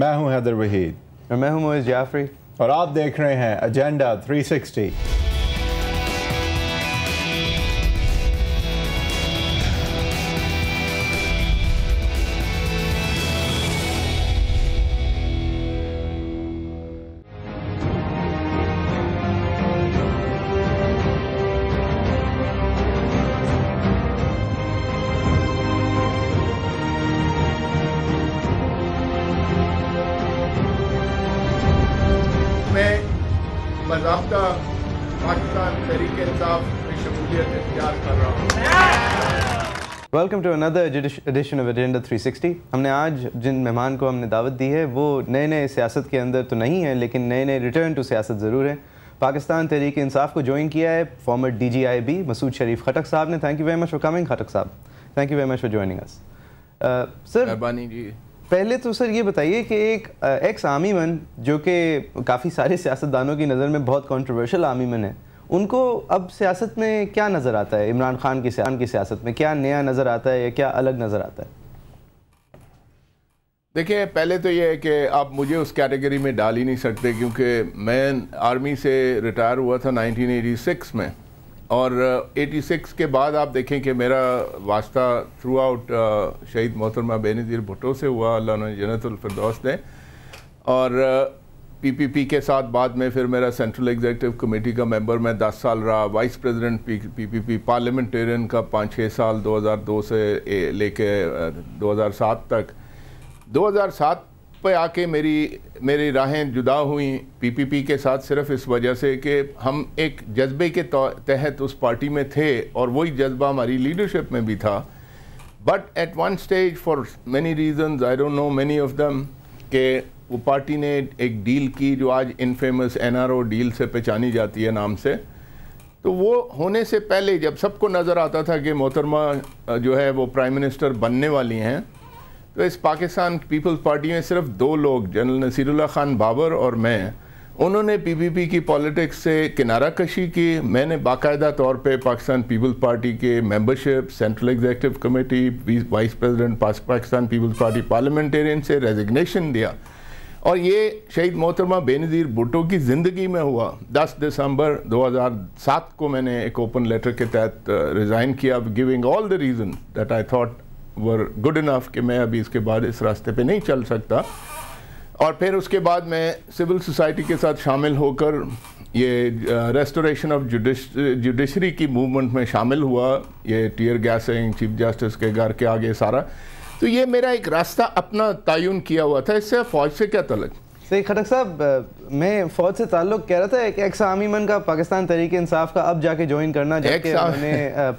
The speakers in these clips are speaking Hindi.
मैं हूं हैदर वहीद और मैं हूं मोहित जाफरी और आप देख रहे हैं एजेंडा 360 बाबा पाकिस्तान तरीके इंसाफ में शमूलियत इख्तियार कर रहा हूँ welcome to another edition of agenda 360 हमने आज जिन मेहमान को हमने दावत दी है वो नए नए सियासत के अंदर तो नहीं है लेकिन नए नए रिटर्न टू सियासत ज़रूर है पाकिस्तान तहरीक इंसाफ को ज्वाइन किया है former D G I B Masood Sharif Khattak साहब ने thank you very much for coming Khattak साहब thank you very much for joining us sir ji पहले तो सर ये बताइए कि एक एक्स आर्मी मन जो कि काफ़ी सारे सियासतदानों की नज़र में बहुत कॉन्ट्रोवर्शल आर्मी मन है उनको अब सियासत में क्या नज़र आता है इमरान खान की सियान की सियासत में क्या नया नज़र आता है या क्या अलग नज़र आता है देखिए पहले तो ये है कि आप मुझे उस कैटेगरी में डाल ही नहीं सकते क्योंकि मैं आर्मी से रिटायर हुआ था 1986 में और 86 uh, के बाद आप देखें कि मेरा वास्ता थ्रू आउट uh, शहीद मोहतरमा बेनज़ीर भुटो से हुआ अल्लाह ने और ने और पीपीपी के साथ बाद में फिर मेरा सेंट्रल एग्जीक्यूटिव कमेटी का मेंबर मैं 10 साल रहा वाइस प्रेसिडेंट पीपीपी पार्लियामेंटेरियन का पाँच छः साल 2002 से लेके 2007 uh, तक 2007 पे आके मेरी मेरी राहें जुदा हुई पीपीपी के साथ सिर्फ इस वजह से कि हम एक जज्बे के तहत उस पार्टी में थे और वही जज्बा हमारी लीडरशिप में भी था but at one stage for many reason I don't know many of them के वो पार्टी ने एक डील की जो आज इन आर ओ डील से पहचानी जाती है नाम से तो वो होने से पहले जब सबको नज़र आता था कि मोहतरमा जो है वो प्राइम मिनिस्टर बनने वाली हैं तो इस पाकिस्तान पीपल्स पार्टी में सिर्फ दो लोग जनरल नसीरुल्ला खान बाबर और मैं उन्होंने पीपीपी की पॉलिटिक्स से किनारा कशी की मैंने बाकायदा तौर पे पाकिस्तान पीपल्स पार्टी के membership central executive committee vice president Pakistan peoples party parliamentarian से रेजिग्नेशन दिया और ये शहीद मोहतरमा बेनज़ीर भुटो की ज़िंदगी में हुआ 10 दिसंबर 2007 को मैंने एक ओपन लेटर के तहत रिज़ाइन किया giving all the reason that I thought were good enough कि मैं अभी इसके बाद इस रास्ते पे नहीं चल सकता और फिर उसके बाद मैं सिविल सोसाइटी के साथ शामिल होकर ये रेस्टोरेशन ऑफ जुडिशरी की मूवमेंट में शामिल हुआ ये टीयर गैसिंग चीफ जस्टिस के घर के आगे सारा तो ये मेरा एक रास्ता अपना तयन किया हुआ था इससे फौज से क्या तलक सही खटक साहब मैं फौज से ताल्लुक कह रहा था एक एक्स आर्मी मन का पाकिस्तान तरीके इंसाफ का अब जाके ज्वाइन करना जाके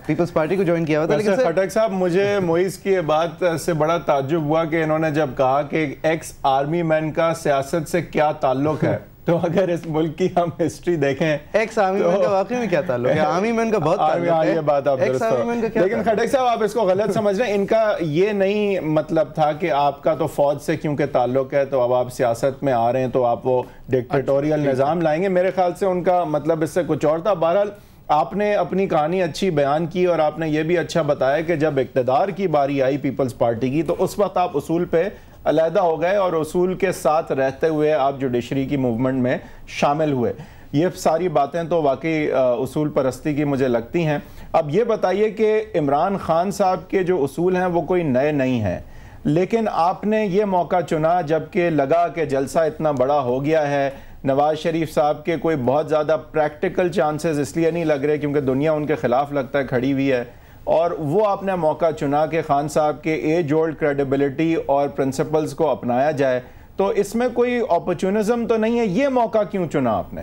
पीपल्स पार्टी को ज्वाइन किया हुआ था लेकिन खटक साहब मुझे मोइस की बात से बड़ा ताजुब हुआ कि इन्होंने जब कहा कि एक्स आर्मी मैन का सियासत से क्या ताल्लुक है तो अगर इस मुल्क की हम हिस्ट्री देखें एक्स आर्मी तो, का वाकई में क्या ताल्लुक है आर्मी मैन का बहुत आर्मी, हाँ, है ये बात आप एक्स आर्मी मैन का क्या लेकिन खडक साहब आप इसको गलत समझ रहे हैं इनका ये नहीं मतलब था कि आपका तो फौज से क्योंकि ताल्लुक है तो अब आप सियासत में आ रहे हैं तो आप वो डिक्टेटोरियल अच्छा, निज़ाम लाएंगे मेरे ख्याल से उनका मतलब इससे कुछ और था बहरहाल आपने अपनी कहानी अच्छी बयान की और आपने ये भी अच्छा बताया कि जब इकतदार की बारी आई पीपल्स पार्टी की तो उस वक्त आप उसूल पे अलहदा हो गए और असूल के साथ रहते हुए आप जुडिशरी की मूवमेंट में शामिल हुए ये सारी बातें तो वाकई असूल परस्ती की मुझे लगती हैं अब ये बताइए कि इमरान खान साहब के जो असूल हैं वो कोई नए नहीं हैं लेकिन आपने ये मौका चुना जबकि लगा कि जलसा इतना बड़ा हो गया है नवाज़ शरीफ साहब के कोई बहुत ज़्यादा प्रैक्टिकल चांसेस इसलिए नहीं लग रहे क्योंकि दुनिया उनके ख़िलाफ़ लगता है खड़ी हुई है और वो आपने मौका चुना कि खान साहब के एज ओल्ड क्रेडिबिलिटी और प्रिंसिपल्स को अपनाया जाए तो इसमें कोई अपॉर्चुनिज्म तो नहीं है ये मौका क्यों चुना आपने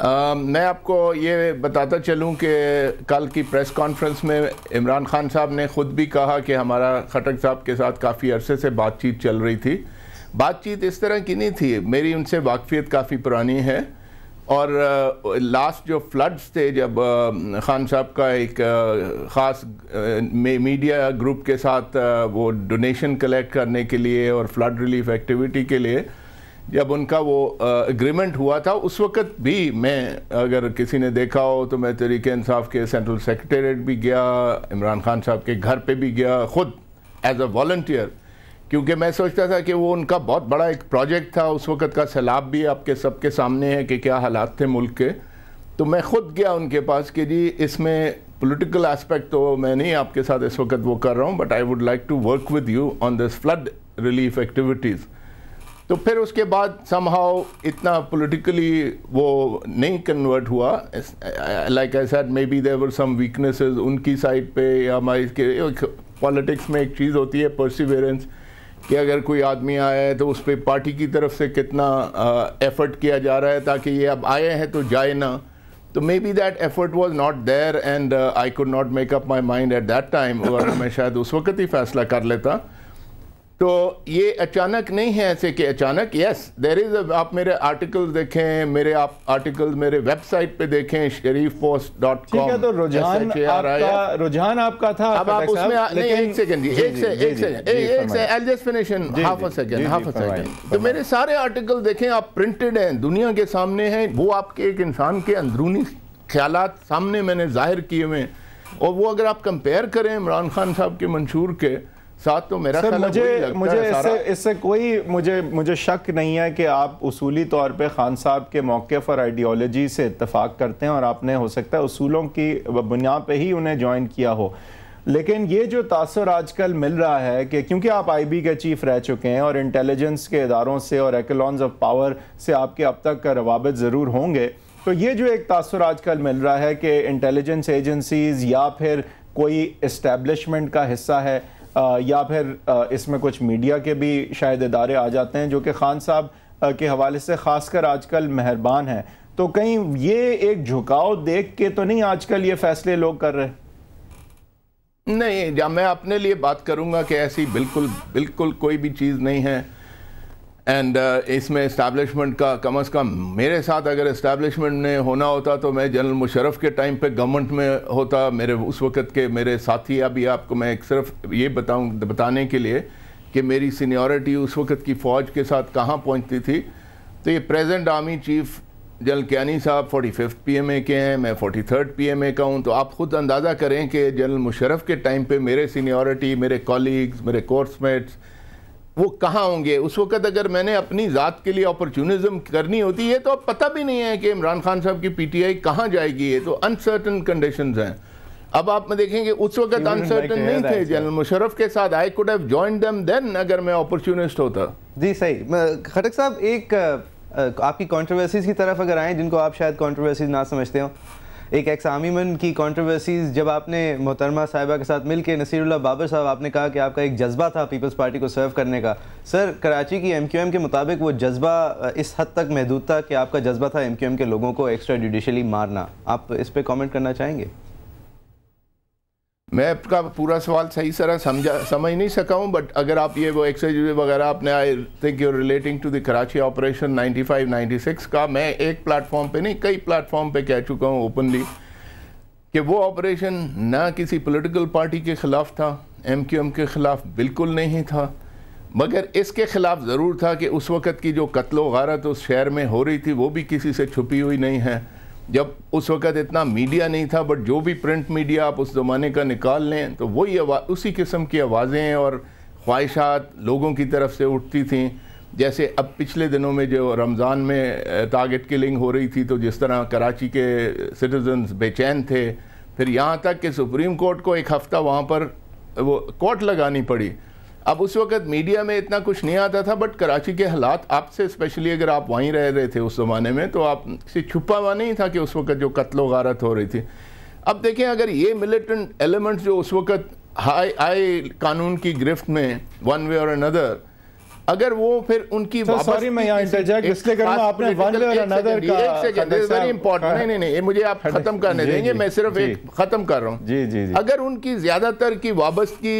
आ, मैं आपको ये बताता चलूं कि कल की प्रेस कॉन्फ्रेंस में इमरान खान साहब ने ख़ुद भी कहा कि हमारा खटक साहब के साथ काफ़ी अरसे से बातचीत चल रही थी बातचीत इस तरह की नहीं थी मेरी उनसे वाकफियत काफ़ी पुरानी है और लास्ट जो फ्लड्स थे जब खान साहब का एक ख़ास मीडिया ग्रुप के साथ वो डोनेशन कलेक्ट करने के लिए और फ्लड रिलीफ एक्टिविटी के लिए जब उनका वो एग्रीमेंट हुआ था उस वक़्त भी मैं अगर किसी ने देखा हो तो मैं तरीके इंसाफ के सेंट्रल सेक्रेटेरिएट भी गया इमरान खान साहब के घर पे भी गया ख़ुद एज अ वॉल्टियर क्योंकि मैं सोचता था कि वो उनका बहुत बड़ा एक प्रोजेक्ट था उस वक़्त का सैलाब भी आपके सबके सामने है कि क्या हालात थे मुल्क के तो मैं खुद गया उनके पास कि जी इसमें पॉलिटिकल एस्पेक्ट तो मैं नहीं आपके साथ इस वक्त वो कर रहा हूँ but I would like to work with you on this flood relief activities तो फिर उसके बाद समहाउ इतना पॉलिटिकली वो नहीं कन्वर्ट हुआ like I said may be there some weaknesses उनकी साइड पे या हमारी पॉलिटिक्स में एक चीज़ होती है परसिवेरेंस कि अगर कोई आदमी आया है तो उस पर पार्टी की तरफ से कितना एफर्ट किया जा रहा है ताकि ये अब आए हैं तो जाए ना तो may be that effort was not there and I could not make up my mind at that time और मैं शायद उस वक्त ही फैसला कर लेता तो ये अचानक नहीं है ऐसे कि अचानक यस देर इज़ आप मेरे आर्टिकल देखें मेरे आप आर्टिकल मेरे वेबसाइट पे देखें शरीफ पोस्ट डॉट कॉम तो रुझान रुझान आपका था अब आप उसमें नहीं एक सेकंड एक से एक सेकंड एक से I just finish half a second half a second तो मेरे सारे आर्टिकल देखें आप प्रिंटेड हैं दुनिया के सामने हैं वो आपके एक इंसान के अंदरूनी ख्याल सामने मैंने जाहिर किए हुए और वो अगर आप कंपेयर करें इमरान खान साहब के मंशूर के साथ तो मेरा सर, मुझे मुझे इससे इससे कोई मुझे मुझे शक नहीं है कि आप उसूली तौर पे खान साहब के मौके पर आइडियोलॉजी से इतफाक करते हैं और आपने हो सकता है उसूलों की बुनियाद पे ही उन्हें ज्वाइन किया हो लेकिन ये जो तासर आजकल मिल रहा है कि क्योंकि आप आईबी के चीफ रह चुके हैं और इंटेलिजेंस के इदारों से और एकलॉन्स ऑफ पावर से आपके अब तक का रवाबत ज़रूर होंगे तो ये जो एक तासर आजकल मिल रहा है कि इंटेलिजेंस एजेंसीज़ या फिर कोई इस्टेब्लिशमेंट का हिस्सा है या फिर इसमें कुछ मीडिया के भी शायद इदारे आ जाते हैं जो कि खान साहब के हवाले से खासकर आजकल मेहरबान हैं तो कहीं ये एक झुकाव देख के तो नहीं आजकल ये फैसले लोग कर रहे नहीं मैं अपने लिए बात करूंगा कि ऐसी बिल्कुल बिल्कुल कोई भी चीज़ नहीं है एंड uh, इसमें इस्टेब्लिशमेंट का कम अज़ कम मेरे साथ अगर इस्टेब्लिशमेंट ने होना होता तो मैं जनरल मुशरफ के टाइम पे गवर्नमेंट में होता मेरे उस वक़्त के मेरे साथी अभी आपको मैं एक सिर्फ ये बताऊँ बताने के लिए कि मेरी सीनियरिटी उस वक़्त की फ़ौज के साथ कहाँ पहुँचती थी तो ये present army chief general Kayani साहब forty fifth P M A के हैं मैं forty third P M A का हूँ तो आप ख़ुद अंदाज़ा करें कि जनरल मुशरफ के टाइम पर मेरे सीनियरिटी मेरे कॉलीग्स मेरे कोर्समेट्स वो कहाँ होंगे उस वक्त अगर मैंने अपनी ज़ात के लिए अपॉर्चुनिज्म करनी होती है तो अब पता भी नहीं है कि इमरान खान साहब की पीटीआई कहाँ जाएगी ये तो अनसर्टन कंडीशन हैं अब आप में देखेंगे उस वक्त अनसर्टन नहीं थे जनरल मुशरफ के साथ I could have join them then अगर मैं अपॉर्चुनिस्ट होता जी सही खटक साहब एक आपकी कॉन्ट्रोवर्सीज की तरफ अगर आए जिनको आप शायद कॉन्ट्रोवर्सीज ना समझते हो एक एक्स आर्मी की कंट्रोवर्सीज जब आपने मोहतरमा साहिबा के साथ मिलकर नसीरुल्ला बाबर साहब आपने कहा कि आपका एक जज्बा था पीपल्स पार्टी को सर्व करने का सर कराची की एम के मुताबिक वो जज्बा इस हद तक महदूद था कि आपका जज्बा था एम के लोगों को एक्स्ट्रा जुडिशली मारना आप इस पर कॉमेंट करना चाहेंगे मैं आपका पूरा सवाल सही तरह समझा समझ नहीं सका हूँ बट अगर आप ये वो एक्सरसाइज वगैरह आपने I think you relating to the Karachi operation 95 96 का मैं एक प्लेटफॉर्म पे नहीं कई प्लेटफॉर्म पे कह चुका हूँ ओपनली कि वो ऑपरेशन ना किसी पॉलिटिकल पार्टी के ख़िलाफ़ था एमक्यूएम के ख़िलाफ़ बिल्कुल नहीं था मगर इसके ख़िलाफ़ ज़रूर था कि उस वक़्त की जो कत्लो गारत उस शहर में हो रही थी वो भी किसी से छुपी हुई नहीं है जब उस वक़्त इतना मीडिया नहीं था बट जो भी प्रिंट मीडिया आप उस ज़माने का निकाल लें तो वही उसी किस्म की आवाज़ें और ख्वाहिशात लोगों की तरफ से उठती थीं जैसे अब पिछले दिनों में जो रमज़ान में टारगेट किलिंग हो रही थी तो जिस तरह कराची के सिटीजन्स बेचैन थे फिर यहाँ तक कि सुप्रीम कोर्ट को एक हफ़्ता वहाँ पर वो कोर्ट लगानी पड़ी अब उस वक्त मीडिया में इतना कुछ नहीं आता था बट कराची के हालात आपसे स्पेशली अगर आप वहीं रह रहे थे उस ज़माने में तो आपसे छुपा हुआ नहीं था कि उस वक्त जो कत्लो गारत हो रही थी अब देखें अगर ये मिलिटेंट एलिमेंट्स जो उस वक्त हाई आए कानून की गिरफ्त में वन वे और अनदर अगर वो फिर उनकी सॉरी मैं इसलिए आपने वन वे और अनदर का नहीं नहीं नहीं मुझे आप खत्म करने देंगे मैं सिर्फ एक खत्म कर रहा हूँ जी जी अगर उनकी ज्यादातर की वाबस्त की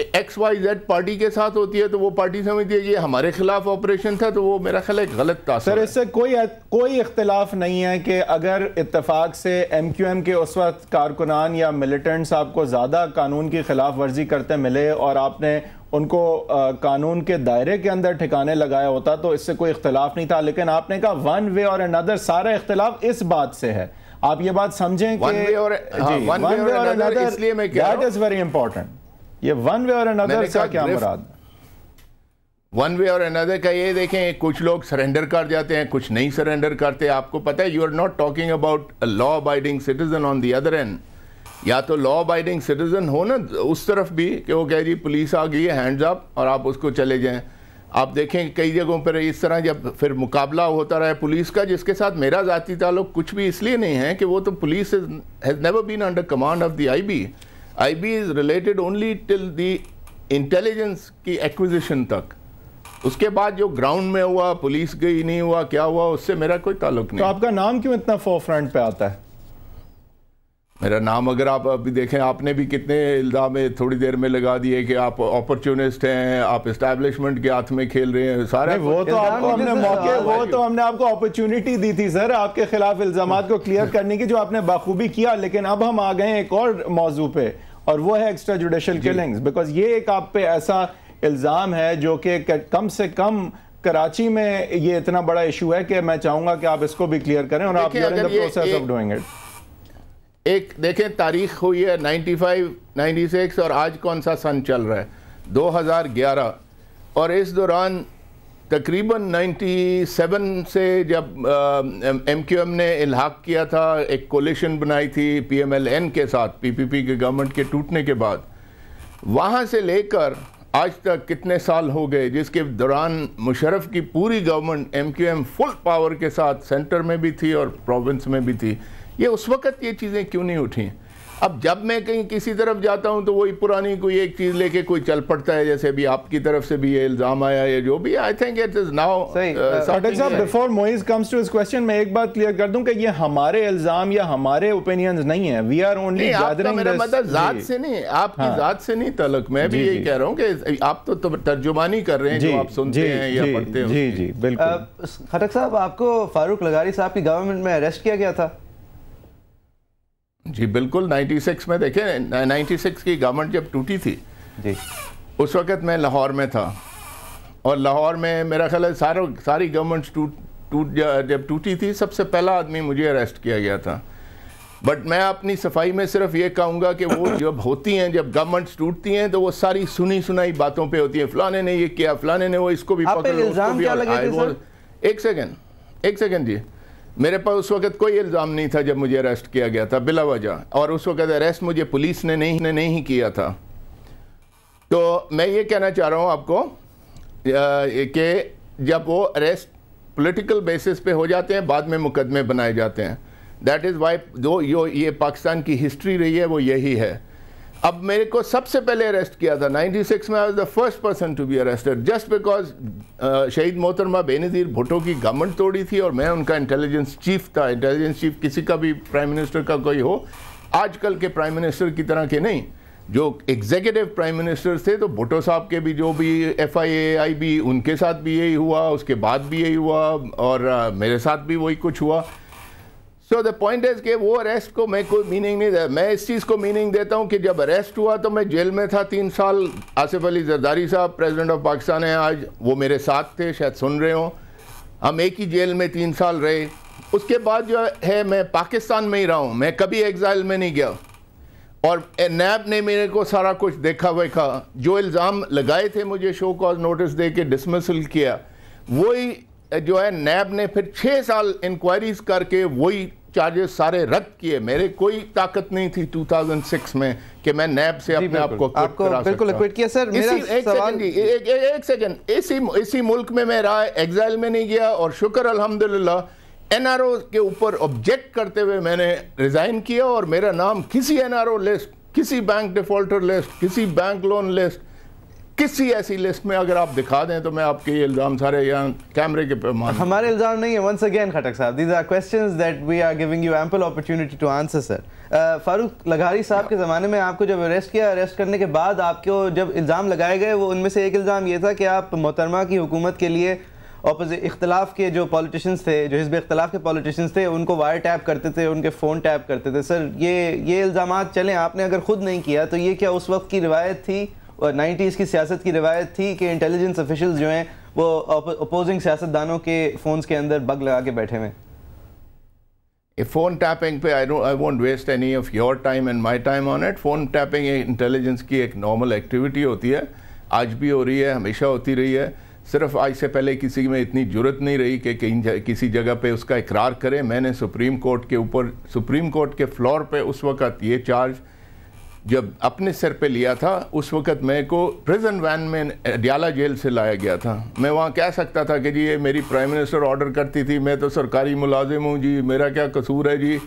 एक्स वाई जेड पार्टी के साथ होती है तो वो पार्टी समझती है कि हमारे खिलाफ ऑपरेशन था तो वो मेरा ख्याल एक गलत था सर इससे कोई कोई इख्तलाफ नहीं है कि अगर इतफाक से एम क्यू एम के उस वक्त कारकुनान या मिलिटेंट्स आपको ज़्यादा कानून की खिलाफ वर्जी करते मिले और आपने उनको आ, कानून के दायरे के अंदर ठिकाने लगाया होता तो इससे कोई इख्तलाफ नहीं था लेकिन आपने कहा वन वे और अनदर सारा इख्तलाफ इस बात से है आप ये बात समझें कि वन वे और, हाँ, वे और, और इसलिए मैं दैट इज़ वेरी इंपॉर्टेंट ये वन वे और अनदर का क्या मुराद वन वे और अनदर का ये देखें कुछ लोग सरेंडर कर जाते हैं कुछ नहीं सरेंडर करते आपको पता है you are not talking about law abiding citizen on the other end या तो लॉ अबाइडिंग सिटीजन हो ना उस तरफ भी कि वो कह जी पुलिस आ गई है हैंड्स अप और आप उसको चले जाएं आप देखें कई जगहों पर इस तरह जब फिर मुकाबला होता रहा है पुलिस का जिसके साथ मेरा ज़ाती ताल्लुक कुछ भी इसलिए नहीं है कि वो तो police has never been under command of the I B IB is related only till the intelligence की एक्विजिशन तक उसके बाद जो ग्राउंड में हुआ पुलिस गई नहीं हुआ क्या हुआ उससे मेरा कोई ताल्लुक नहीं तो आपका नाम क्यों इतना फोर फ्रंट पे आता है मेरा नाम अगर आप अभी देखें आपने भी कितने इल्ज़ाम थोड़ी देर में लगा दिए कि आप अपॉर्चुनिस्ट हैं आप इस्टेब्लिशमेंट के हाथ में खेल रहे हैं सारे वो तो आपको हमने मौके वो तो हमने आपको अपॉर्चुनिटी दी थी सर आपके खिलाफ इल्ज़ाम को क्लियर करने की जो आपने बाखूबी किया लेकिन अब हम आ गए एक और मौजू पर और वो है एक्स्ट्रा जुडिशल किलिंग्स बिकॉज ये एक आप पे ऐसा इल्ज़ाम है जो कि कम से कम कराची में ये इतना बड़ा इशू है कि मैं चाहूंगा कि आप इसको भी क्लियर करें और आप प्रोसेस ऑफ डूइंग इट एक देखें तारीख हुई है 95, 96 और आज कौन सा सन चल रहा है 2011 और इस दौरान तकरीबन 97 से जब एम क्यू एम ने इलाहा किया था एक कोलिशन बनाई थी पी एम एल एन के साथ पी पी पी के गवर्नमेंट के टूटने के बाद वहाँ से लेकर आज तक कितने साल हो गए जिसके दौरान मुशरफ की पूरी government M Q M full power के साथ सेंटर में भी थी और प्रोविंस में भी थी ये उस वक़्त ये चीज़ें क्यों नहीं उठी अब जब मैं कहीं किसी तरफ जाता हूं तो वही पुरानी कोई एक चीज़ लेके कोई चल पड़ता है जैसे अभी आपकी तरफ से भी ये इल्ज़ाम आया है जो भी I think it is now साहब before Moiz comes to this question मैं एक बात क्लियर कर दूं कि ये हमारे इल्ज़ाम या हमारे ओपिनियंस नहीं है वी आर ओनली मतलब से नहीं आपकी हाँ। ज़ात से नहीं तलक मैं भी यही कह रहा हूँ कि आप तो तर्जुमानी कर रहे हैं जो आप सुनते हैं या पढ़ते हैं जी जी बिल्कुल खटक साहब आपको फारूक लगारी साहब की गवर्नमेंट में अरेस्ट किया गया था जी बिल्कुल 96 में देखें 96 की गवर्नमेंट जब टूटी थी जी उस वक़्त मैं लाहौर में था और लाहौर में मेरा ख्याल है सारो सारी गवर्नमेंट टूट टूट जब टूटी थी सबसे पहला आदमी मुझे अरेस्ट किया गया था बट मैं अपनी सफाई में सिर्फ ये कहूँगा कि वो जब होती हैं जब गवर्नमेंट्स टूटती हैं तो वो सारी सुनी सुनाई बातों पे होती है फलाने ने ये किया फलाने ने वो इसको भी पकड़ एक सेकेंड एक सेकेंड जी मेरे पास उस वक्त कोई इल्ज़ाम नहीं था जब मुझे अरेस्ट किया गया था बिला वजह और उस वक्त अरेस्ट मुझे पुलिस ने नहीं ने नहीं किया था तो मैं ये कहना चाह रहा हूँ आपको कि जब वो अरेस्ट पॉलिटिकल बेसिस पे हो जाते हैं बाद में मुकदमे बनाए जाते हैं दैट इज़ वाई जो ये पाकिस्तान की हिस्ट्री रही है वो यही है अब मेरे को सबसे पहले अरेस्ट किया था 96 में I the first person to be arrested just because शहीद मोहतरमा बेनज़ीर भुटो की गवर्नमेंट तोड़ी थी और मैं उनका इंटेलिजेंस चीफ था इंटेलिजेंस चीफ किसी का भी प्राइम मिनिस्टर का कोई हो आजकल के प्राइम मिनिस्टर की तरह के नहीं जो एग्जीक्यूटिव प्राइम मिनिस्टर थे तो भुटो साहब के भी जो भी एफ आई ए आई उनके साथ भी यही हुआ उसके बाद भी यही हुआ और uh, मेरे साथ भी वही कुछ हुआ सो द पॉइंट इज के वो अरेस्ट को मैं कोई मीनिंग नहीं दे मैं इस चीज़ को मीनिंग देता हूँ कि जब अरेस्ट हुआ तो मैं जेल में था तीन साल आसिफ अली जरदारी साहब प्रेसिडेंट ऑफ पाकिस्तान है आज वो मेरे साथ थे शायद सुन रहे हो हम एक ही जेल में तीन साल रहे उसके बाद जो है मैं पाकिस्तान में ही रहा हूँ मैं कभी एग्ज़ाइल में नहीं गया और नैब ने मेरे को सारा कुछ देखा वेखा जो इल्ज़ाम लगाए थे मुझे शो कॉज नोटिस दे के डिसमिसल किया वही जो है नैब ने फिर छः साल इंक्वायरीज करके वही चार्जेस सारे रद्द किए मेरे कोई ताकत नहीं थी 2006 में कि मैं नैब से अपने आप को आपको बिल्कुल किया सर मेरा एक सवाल जी एक, एक, एक सेकंड इसी इसी मुल्क में मैं रहा एग्जाइल में नहीं गया और शुक्र अल्हम्दुलिल्लाह एनआरओ के ऊपर ऑब्जेक्ट करते हुए मैंने रिज़ाइन किया और मेरा नाम किसी एनआरओ लिस्ट किसी बैंक डिफॉल्टर लिस्ट किसी बैंक लोन लिस्ट किसी ऐसी लिस्ट में अगर आप दिखा दें तो मैं आपके ये इल्ज़ाम सारे यहाँ कैमरे के पे मान हमारे इल्ज़ाम नहीं है वंस अगेन खटक साहब these are question that we are giving you ample opportunity to answer sir Farooq लगारी साहब के ज़माने में आपको जब अरेस्ट किया अरेस्ट करने के बाद आपको जब इल्ज़ाम लगाए गए वो उनमें से एक इल्ज़ाम ये था कि आप मोहतरमा की हुकूमत के लिए अपोजिट इख्तलाफ के जो पॉलिटिशियंस थे जो हिजब इख्तलाफ के पॉलिटिशियंस थे उनको वायर टैप करते थे उनके फ़ोन टैप करते थे सर ये ये इल्ज़ाम चलें आपने अगर ख़ुद नहीं किया तो ये क्या उस वक्त की रिवायत थी नाइन्टीज़ की सियासत की रिवायत थी कि इंटेलिजेंस ऑफिशल जो हैं वो अपोजिंग सियासतदानों के फ़ोन्स के अंदर बग लगा के बैठे हुए फ़ोन टैपिंग पे I I won't waste any of your time and my time on it phone tapping intelligence की एक नॉर्मल एक्टिविटी होती है आज भी हो रही है हमेशा होती रही है सिर्फ आज से पहले किसी में इतनी ज़रूरत नहीं रही कि किसी जगह पे उसका इकरार करें मैंने सुप्रीम कोर्ट के ऊपर सुप्रीम कोर्ट के फ्लोर पे उस वक़्त ये चार्ज जब अपने सिर पे लिया था उस वक़्त मेरे को प्रिजन वैन में डियाला जेल से लाया गया था मैं वहाँ कह सकता था कि जी ये मेरी प्राइम मिनिस्टर ऑर्डर करती थी मैं तो सरकारी मुलाजिम हूँ जी मेरा क्या कसूर है जी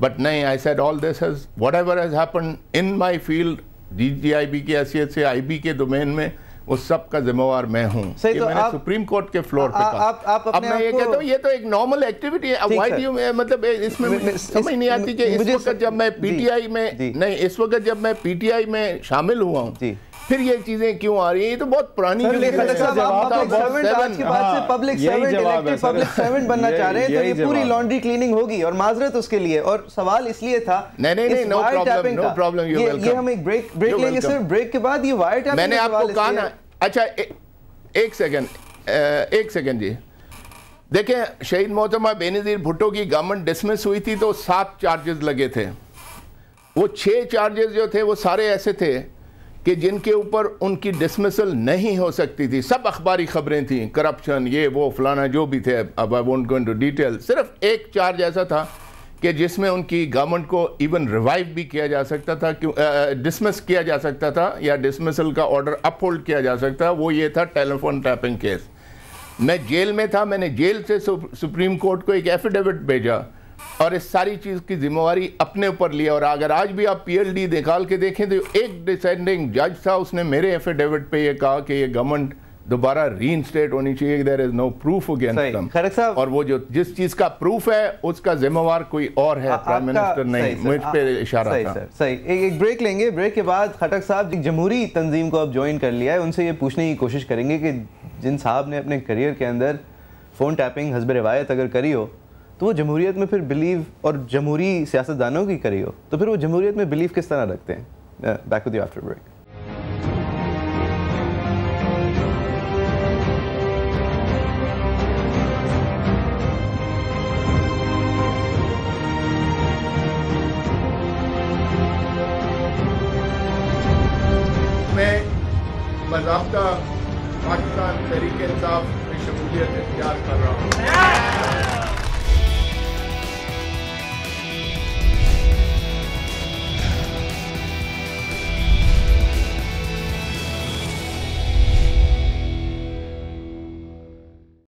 बट नहीं I said all this has whatever has happen in my field D G I B की हैसियत से आई बी के डोमेन में उस सब का जिम्मेवार मैं हूँ तो मैंने सुप्रीम कोर्ट के फ्लोर पे कहा आप, आप अब मैं ये कहता हूँ ये तो एक नॉर्मल एक्टिविटी है यू मतलब इसमें समझ नहीं आती कि इस वक्त जब मैं पीटीआई में नहीं इस वक्त जब मैं पीटीआई में शामिल हुआ हूँ फिर ये चीजें क्यों आ रही है ये तो बहुत पुरानी पूरी लॉन्ड्री क्लीनिंग होगी और माजरत उसके लिए और सवाल इसलिए था नहीं नहीं नो प्रॉब्लम ये हम एक ब्रेक ब्रेक लेंगे सर ब्रेक के बाद ये वायर टैप मैंने आपको कहा ना अच्छा एक सेकेंड एक सेकेंड जी देखें शहीद मोहतमा बेनज़ीर भुट्टो की गवर्नमेंट डिसमिस हुई थी तो सात चार्जेस लगे थे वो छह चार्जेस जो थे वो सारे ऐसे थे कि जिनके ऊपर उनकी डिसमिसल नहीं हो सकती थी सब अखबारी खबरें थी करप्शन ये वो फलाना जो भी थे अब I won't go to detail सिर्फ एक चार्ज ऐसा था कि जिसमें उनकी गवर्नमेंट को इवन रिवाइव भी किया जा सकता था क्यों डिसमिस किया जा सकता था या डिसमिसल का ऑर्डर अपहोल्ड किया जा सकता वो ये था टेलीफोन टैपिंग केस मैं जेल में था मैंने जेल से सुप्रीम कोर्ट को एक एफिडेविट भेजा और इस सारी चीज़ की जिम्मेवारी अपने ऊपर लिया और अगर आज भी आप पीएलडी निकाल के देखें तो एक डिसेंडिंग जज था उसने मेरे एफिडेविट पे ये कहा कि ये गवर्नमेंट दोबारा री इंस्टेट होनी चाहिए there is no proof against साहब और वो जो जिस चीज का प्रूफ है उसका जिम्मेवार कोई और है प्राइम मिनिस्टर नहीं मुझ पे इशारा सही सर सही एक, एक ब्रेक लेंगे ब्रेक के बाद खटक साहब एक जमहूरी तंजीम को अब ज्वाइन कर लिया है उनसे ये पूछने की कोशिश करेंगे कि जिन साहब ने अपने करियर के अंदर फ़ोन टैपिंग हजब रिवायत अगर करी हो तो वो जमहूरीत में फिर बिलीव और जमहूरी सियासतदानों की करी हो तो फिर वो जमहूरीत में बिलीव किस तरह रखते हैं बैक विद आफ्टर ब्रेक बाबा पाकिस्तान तरीके इंसाफ में शमूलियत इख्तियार कर रहा हूँ